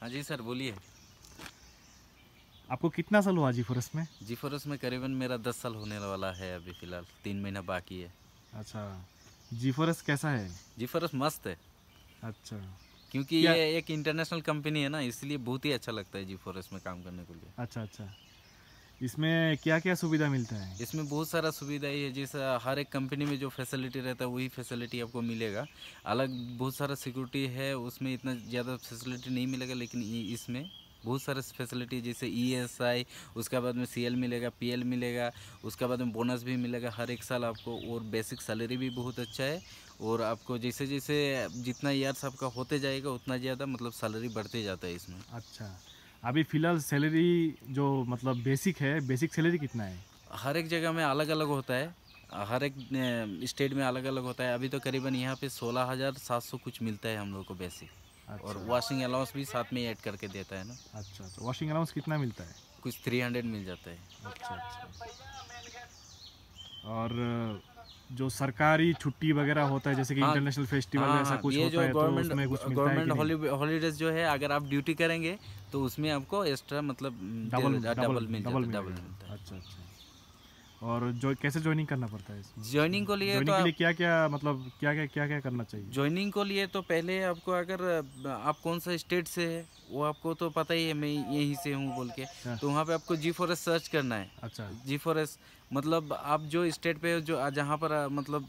हाँ जी सर बोलिए आपको कितना साल हुआ जी फोरस में जी फोरस में करीबन मेरा दस साल होने वाला है अभी फिलहाल तीन महीना बाकी है अच्छा जी फोरस कैसा है जी फोरस मस्त है अच्छा क्योंकि ये एक इंटरनेशनल कंपनी है ना इसलिए बहुत ही अच्छा लगता है जी फोरस में काम करने के लिए अच्छा अच्छा इसमें क्या क्या सुविधा मिलता है इसमें बहुत सारा सुविधा ही है जैसा हर एक कंपनी में जो फैसिलिटी रहता है वही फैसिलिटी आपको मिलेगा अलग बहुत सारा सिक्योरिटी है उसमें इतना ज़्यादा फैसिलिटी नहीं मिलेगा लेकिन इसमें बहुत सारे फैसिलिटी जैसे ई e उसके बाद में सीएल मिलेगा पीएल मिलेगा उसके बाद में बोनस भी मिलेगा हर एक साल आपको और बेसिक सैलरी भी बहुत अच्छा है और आपको जैसे जैसे जितना ईयर्स आपका होते जाएगा उतना ज़्यादा मतलब सैलरी बढ़ते जाता है इसमें अच्छा अभी फ़िलहाल सैलरी जो मतलब बेसिक है बेसिक सैलरी कितना है हर एक जगह में अलग अलग होता है हर एक स्टेट में अलग अलग होता है अभी तो करीबन यहाँ पे सोलह हज़ार सात सौ कुछ मिलता है हम लोग को बेसिक अच्छा। और वॉशिंग अलाउंस भी साथ में ऐड करके देता है ना अच्छा अच्छा वॉशिंग अलाउंस कितना मिलता है कुछ थ्री हंड्रेड मिल जाता है अच्छा अच्छा और जो सरकारी छुट्टी वगैरह होता है जैसे कि इंटरनेशनल हाँ, फेस्टिवल हाँ, ऐसा हाँ, कुछ होता है तो कुछ गवर्नमेंट हॉलीडेज जो है अगर आप ड्यूटी करेंगे तो उसमें आपको एक्स्ट्रा मतलब डबल डबल मिल डबल मिलता है अच्छा अच्छा और जो कैसे ज्वाइनिंग करना पड़ता है ज्वाइनिंग को लिए तो के लिए क्या क्या मतलब क्या क्या क्या क्या करना चाहिए ज्वाइनिंग को लिए तो पहले आपको अगर आप कौन सा स्टेट से है वो आपको तो पता ही है मैं यहीं से हूँ बोल के हाँ। तो वहाँ पे आपको जी फॉरेस्ट सर्च करना है अच्छा जी फॉरेस्ट मतलब आप जो स्टेट पे जो जहाँ पर मतलब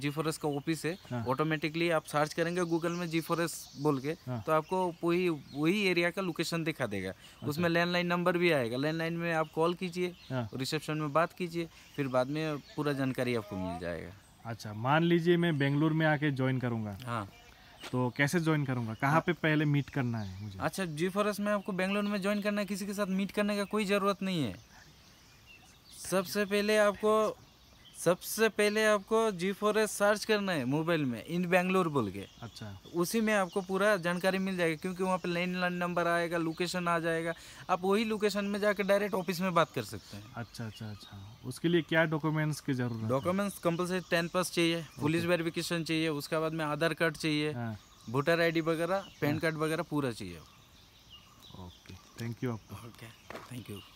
जी फॉरेस्ट का ऑफिस है ऑटोमेटिकली हाँ। आप सर्च करेंगे गूगल में जी फॉरेस्ट बोल के हाँ। तो आपको वही वही एरिया का लोकेशन दिखा देगा अच्छा। उसमें लैंडलाइन नंबर भी आएगा लैंडलाइन में आप कॉल कीजिए रिसेप्शन हाँ। में बात कीजिए फिर बाद में पूरा जानकारी आपको मिल जाएगा अच्छा मान लीजिए मैं बेंगलुरु में आके ज्वाइन करूँगा हाँ तो कैसे ज्वाइन करूँगा कहाँ हाँ। पे पहले मीट करना है मुझे अच्छा जी फॉरेस्ट में आपको बेंगलोर में ज्वाइन करना है किसी के साथ मीट करने का कोई ज़रूरत नहीं है सबसे पहले आपको सबसे पहले आपको जी फोर एस सर्च करना है मोबाइल में इन बेंगलोर बोल के अच्छा उसी में आपको पूरा जानकारी मिल जाएगी क्योंकि वहाँ पे लैंडलाइन नंबर आएगा लोकेशन आ जाएगा आप वही लोकेशन में जाकर डायरेक्ट ऑफिस में बात कर सकते हैं अच्छा अच्छा अच्छा उसके लिए क्या डॉक्यूमेंट्स की जरूरत डॉक्यूमेंट्स कम्पल्सरी टेन पास चाहिए पुलिस वेरिफिकेशन चाहिए उसके बाद में आधार कार्ड चाहिए वोटर हाँ। आई वगैरह पैन हाँ। कार्ड वगैरह पूरा चाहिए ओके थैंक यू आपको ओके थैंक यू